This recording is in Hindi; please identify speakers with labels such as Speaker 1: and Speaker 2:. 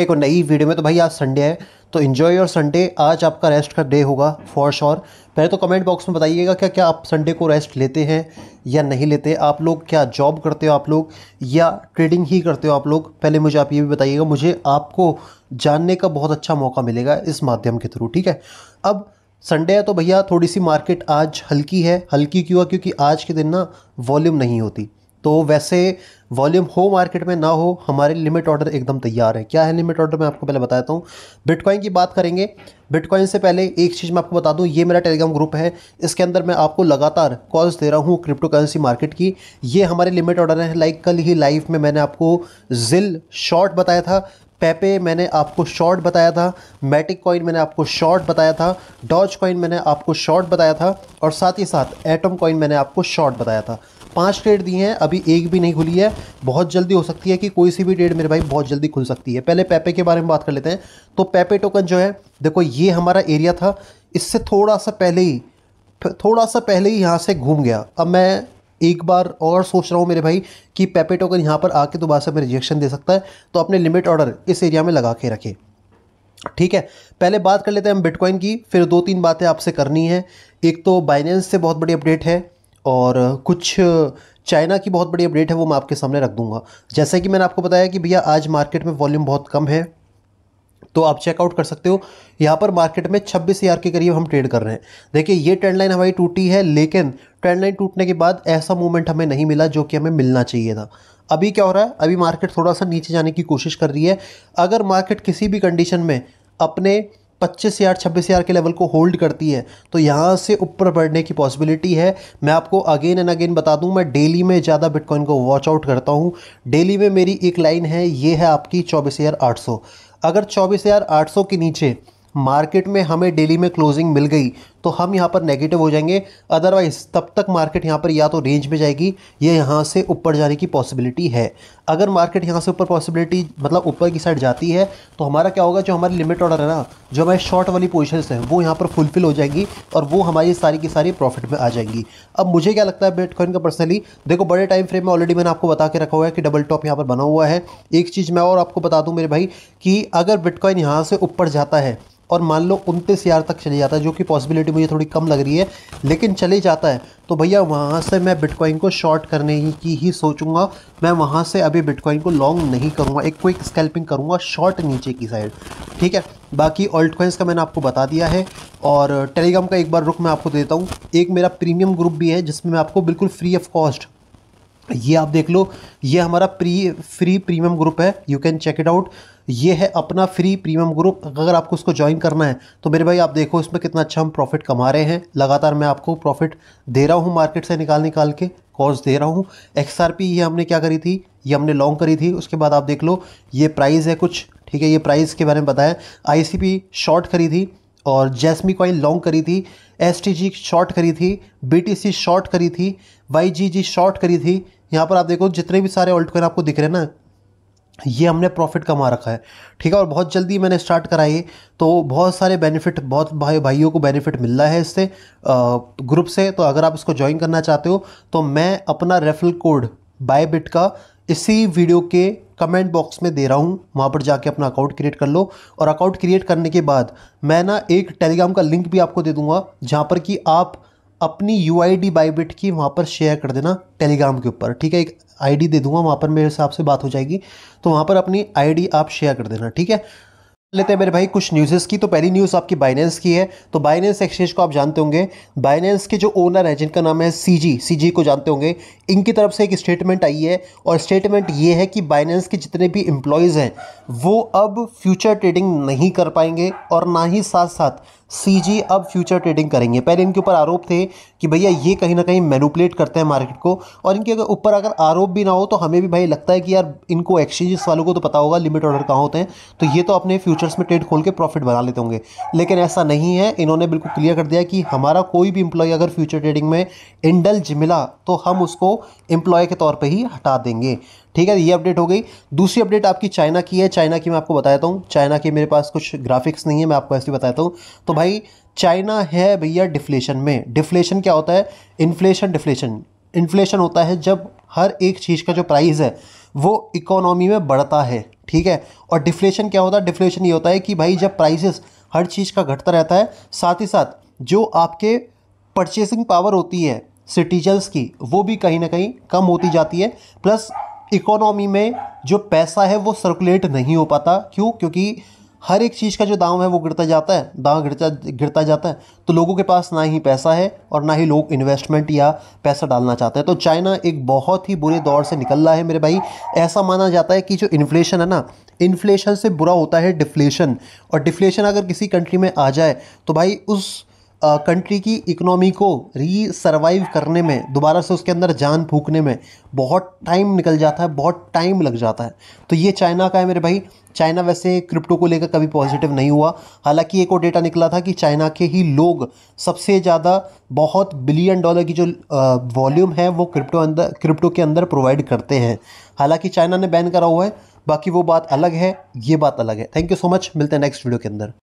Speaker 1: एक और नई वीडियो में तो भाई आज संडे है तो इन्जॉय योर संडे आज आपका रेस्ट का डे होगा फॉर श्योर पहले तो कमेंट बॉक्स में बताइएगा क्या क्या आप संडे को रेस्ट लेते हैं या नहीं लेते आप लोग क्या जॉब करते हो आप लोग या ट्रेडिंग ही करते हो आप लोग पहले मुझे आप ये भी बताइएगा मुझे आपको जानने का बहुत अच्छा मौका मिलेगा इस माध्यम के थ्रू ठीक है अब संडे है तो भैया थोड़ी सी मार्केट आज हल्की है हल्की क्यों है क्योंकि आज के दिन ना वॉल्यूम नहीं होती तो वैसे वॉल्यूम हो मार्केट में ना हो हमारे लिमिट ऑर्डर एकदम तैयार है क्या है लिमिट ऑर्डर मैं आपको पहले बताता हूँ बिटकॉइन की बात करेंगे बिटकॉइन से पहले एक चीज़ मैं आपको बता दूँ ये मेरा टेलीग्राम ग्रुप है इसके अंदर मैं आपको लगातार कॉल्स दे रहा हूँ क्रिप्टो करेंसी मार्केट की ये हमारे लिमिट ऑर्डर है लाइक कल ही लाइव में मैंने आपको जिल शॉर्ट बताया था पेपे मैंने आपको शॉर्ट बताया था मैटिक कॉइन मैंने आपको शॉर्ट बताया था डॉज कॉइन मैंने आपको शॉर्ट बताया था और साथ ही साथ एटम कॉइन मैंने आपको शॉर्ट बताया था पाँच ट्रेड दी हैं अभी एक भी नहीं खुली है बहुत जल्दी हो सकती है कि कोई सी भी ट्रेड मेरे भाई बहुत जल्दी खुल सकती है पहले पेपे के बारे में बात कर लेते हैं तो पेपे टोकन जो है देखो ये हमारा एरिया था इससे थोड़ा सा पहले ही थोड़ा सा पहले ही यहाँ से घूम गया अब मैं एक बार और सोच रहा हूँ मेरे भाई कि पेपे टोकन यहाँ पर आके दोबारा से हमें रिजेक्शन दे सकता है तो अपने लिमिट ऑर्डर इस एरिया में लगा के रखें ठीक है पहले बात कर लेते हैं हम बिटकॉइन की फिर दो तीन बातें आपसे करनी है एक तो बाइनेंस से बहुत बड़ी अपडेट है और कुछ चाइना की बहुत बड़ी अपडेट है वो मैं आपके सामने रख दूंगा जैसा कि मैंने आपको बताया कि भैया आज मार्केट में वॉल्यूम बहुत कम है तो आप चेकआउट कर सकते हो यहाँ पर मार्केट में छब्बीस हज़ार के करीब हम ट्रेड कर रहे हैं देखिए ये ट्रेंड लाइन हमारी टूटी है लेकिन ट्रेंड लाइन टूटने के बाद ऐसा मूवमेंट हमें नहीं मिला जो कि हमें मिलना चाहिए था अभी क्या हो रहा है अभी मार्केट थोड़ा सा नीचे जाने की कोशिश कर रही है अगर मार्केट किसी भी कंडीशन में अपने पच्चीस हज़ार छब्बीस हज़ार के लेवल को होल्ड करती है तो यहाँ से ऊपर बढ़ने की पॉसिबिलिटी है मैं आपको अगेन एंड अगेन बता दूँ मैं डेली में ज़्यादा बिटकॉइन को वॉच आउट करता हूँ डेली में मेरी एक लाइन है ये है आपकी चौबीस हज़ार आठ सौ अगर चौबीस हज़ार आठ सौ के नीचे मार्केट में हमें डेली में क्लोजिंग मिल गई तो हम यहाँ पर नेगेटिव हो जाएंगे अदरवाइज़ तब तक मार्केट यहाँ पर या तो रेंज में जाएगी ये यहाँ से ऊपर जाने की पॉसिबिलिटी है अगर मार्केट यहाँ से ऊपर पॉसिबिलिटी मतलब ऊपर की साइड जाती है तो हमारा क्या होगा जो हमारी लिमिट ऑर्डर है ना जो हमारी शॉर्ट वाली पोजिशन है वो यहाँ पर फुलफिल हो जाएंगी और वो हमारी सारी की सारी प्रॉफिट में आ जाएंगी अब मुझे क्या लगता है बिटकॉइन का पर्सनली देखो बड़े टाइम फ्रेम में ऑलरेडी मैंने आपको बता के रखा हुआ है कि डबल टॉप यहाँ पर बना हुआ है एक चीज़ मैं और आपको बता दूँ मेरे भाई कि अगर बिटकॉइन यहाँ से ऊपर जाता है और मान लो उनतीस हज़ार तक चले जाता है जो कि पॉसिबिलिटी मुझे थोड़ी कम लग रही है लेकिन चले जाता है तो भैया वहाँ से मैं बिटकॉइन को शॉर्ट करने ही की ही सोचूंगा मैं वहाँ से अभी बिटकॉइन को लॉन्ग नहीं करूँगा एक क्विक स्कैल्पिंग करूँगा शॉर्ट नीचे की साइड ठीक है बाकी ऑल्ट कॉइन्स का मैंने आपको बता दिया है और टेलीग्राम का एक बार रुख मैं आपको देता हूँ एक मेरा प्रीमियम ग्रुप भी है जिसमें मैं आपको बिल्कुल फ्री ऑफ कॉस्ट ये आप देख लो ये हमारा प्री फ्री प्रीमियम ग्रुप है you can check it out ये है अपना फ्री प्रीमियम ग्रुप अगर आपको इसको ज्वाइन करना है तो मेरे भाई आप देखो इसमें कितना अच्छा हम प्रॉफिट कमा रहे हैं लगातार मैं आपको प्रॉफिट दे रहा हूँ मार्केट से निकाल निकाल के कॉर्स दे रहा हूँ एक्स ये हमने क्या करी थी ये हमने लॉन्ग करी थी उसके बाद आप देख लो ये प्राइस है कुछ ठीक है ये प्राइस के बारे में बताया आई शॉर्ट करी थी और जैसमी कॉइन लॉन्ग करी थी एस शॉर्ट करी थी बी शॉर्ट करी थी वाई शॉर्ट करी थी यहाँ पर आप देखो जितने भी सारे ऑल्ट कॉइन आपको दिख रहे हैं ना ये हमने प्रॉफिट कमा रखा है ठीक है और बहुत जल्दी मैंने स्टार्ट कराई तो बहुत सारे बेनिफिट बहुत भाई भाइयों को बेनिफिट मिल रहा है इससे ग्रुप से तो अगर आप इसको ज्वाइन करना चाहते हो तो मैं अपना रेफरल कोड बाय बिट का इसी वीडियो के कमेंट बॉक्स में दे रहा हूँ वहाँ पर जाके अपना अकाउंट क्रिएट कर लो और अकाउंट क्रिएट करने के बाद मैं ना एक टेलीग्राम का लिंक भी आपको दे दूँगा जहाँ पर कि आप अपनी यू आई डी बाईबिट की वहाँ पर शेयर कर देना टेलीग्राम के ऊपर ठीक है एक आईडी दे दूंगा वहाँ पर मेरे हिसाब से बात हो जाएगी तो वहाँ पर अपनी आईडी आप शेयर कर देना ठीक है लेते हैं मेरे भाई कुछ न्यूज़ेस की तो पहली न्यूज़ आपकी बाइनेंस की है तो बाइनेंस एक्सचेंज को आप जानते होंगे बाइनेंस के जो ओनर है जिनका नाम है सीजी सीजी को जानते होंगे इनकी तरफ से एक स्टेटमेंट आई है और स्टेटमेंट ये है कि बाइनेंस के जितने भी एम्प्लॉयज़ हैं वो अब फ्यूचर ट्रेडिंग नहीं कर पाएंगे और ना ही साथ साथ सीजी अब फ्यूचर ट्रेडिंग करेंगे पहले इनके ऊपर आरोप थे कि भैया ये कहीं ना कहीं मैनुपलेट करते हैं मार्केट को और इनके अगर ऊपर अगर आरोप भी ना हो तो हमें भी भाई लगता है कि यार इनको एक्सचेंजेस वालों को तो पता होगा लिमिट ऑर्डर कहाँ होते हैं तो ये तो अपने फ्यूचर्स में ट्रेड खोल के प्रॉफिट बना लेते होंगे लेकिन ऐसा नहीं है इन्होंने बिल्कुल क्लियर कर दिया कि हमारा कोई भी इंप्लॉय अगर फ्यूचर ट्रेडिंग में इंडल्ज मिला तो हम उसको एम्प्लॉय के तौर पर ही हटा देंगे ठीक है ये अपडेट हो गई दूसरी अपडेट आपकी चाइना की है चाइना की मैं आपको बताता हूँ चाइना की मेरे पास कुछ ग्राफिक्स नहीं है मैं आपको ऐसे बताता हूँ तो भाई चाइना है भैया डिफ्लेशन में डिफ्लेशन क्या होता है इन्फ्लेशन डिफ्लेशन इन्फ्लेशन होता है जब हर एक चीज़ का जो प्राइस है वो इकोनॉमी में बढ़ता है ठीक है और डिफ्लेशन क्या होता है डिफ्लेशन ये होता है कि भाई जब प्राइसेस हर चीज़ का घटता रहता है साथ ही साथ जो आपके परचेसिंग पावर होती है सिटीजन्स की वो भी कहीं ना कहीं कम होती जाती है प्लस इकोनॉमी में जो पैसा है वो सर्कुलेट नहीं हो पाता क्यों क्योंकि हर एक चीज़ का जो दाम है वो गिरता जाता है दाम गिरता गिरता जाता है तो लोगों के पास ना ही पैसा है और ना ही लोग इन्वेस्टमेंट या पैसा डालना चाहते हैं तो चाइना एक बहुत ही बुरे दौर से निकल रहा है मेरे भाई ऐसा माना जाता है कि जो इन्फ्लेशन है ना इन्फ्लेशन से बुरा होता है डिफ्लेशन और डिफ्लेशन अगर किसी कंट्री में आ जाए तो भाई उस कंट्री की इकोनॉमी को री सर्वाइव करने में दोबारा से उसके अंदर जान फूकने में बहुत टाइम निकल जाता है बहुत टाइम लग जाता है तो ये चाइना का है मेरे भाई चाइना वैसे क्रिप्टो को लेकर कभी पॉजिटिव नहीं हुआ हालांकि एक और डेटा निकला था कि चाइना के ही लोग सबसे ज़्यादा बहुत बिलियन डॉलर की जो वॉल्यूम है वो क्रिप्टो अंदर क्रिप्टो के अंदर प्रोवाइड करते हैं हालांकि चाइना ने बैन करा हुआ है बाकी वो बात अलग है ये बात अलग है थैंक यू सो मच मिलते हैं नेक्स्ट वीडियो के अंदर